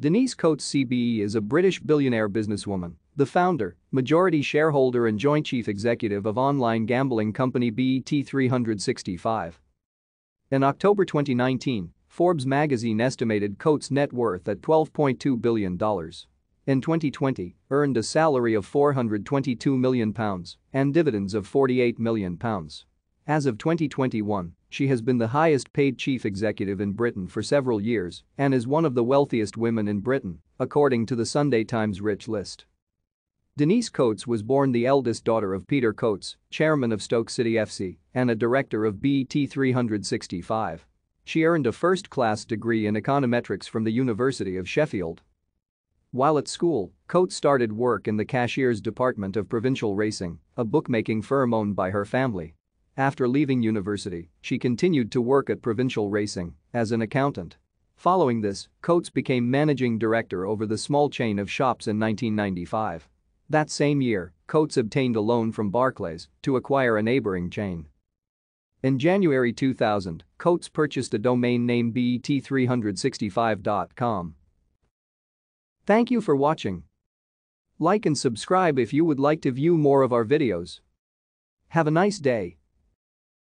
Denise Coates CBE is a British billionaire businesswoman, the founder, majority shareholder and joint chief executive of online gambling company BET365. In October 2019, Forbes magazine estimated Coates' net worth at $12.2 billion. In 2020, earned a salary of £422 million and dividends of £48 million. As of 2021, she has been the highest paid chief executive in Britain for several years and is one of the wealthiest women in Britain, according to the Sunday Times Rich List. Denise Coates was born the eldest daughter of Peter Coates, chairman of Stoke City FC and a director of BT 365. She earned a first-class degree in econometrics from the University of Sheffield. While at school, Coates started work in the cashier's department of Provincial Racing, a bookmaking firm owned by her family. After leaving university, she continued to work at Provincial Racing as an accountant. Following this, Coates became managing director over the small chain of shops in 1995. That same year, Coates obtained a loan from Barclays to acquire a neighboring chain. In January 2000, Coates purchased a domain name bet365.com. Thank you for watching. Like and subscribe if you would like to view more of our videos. Have a nice day.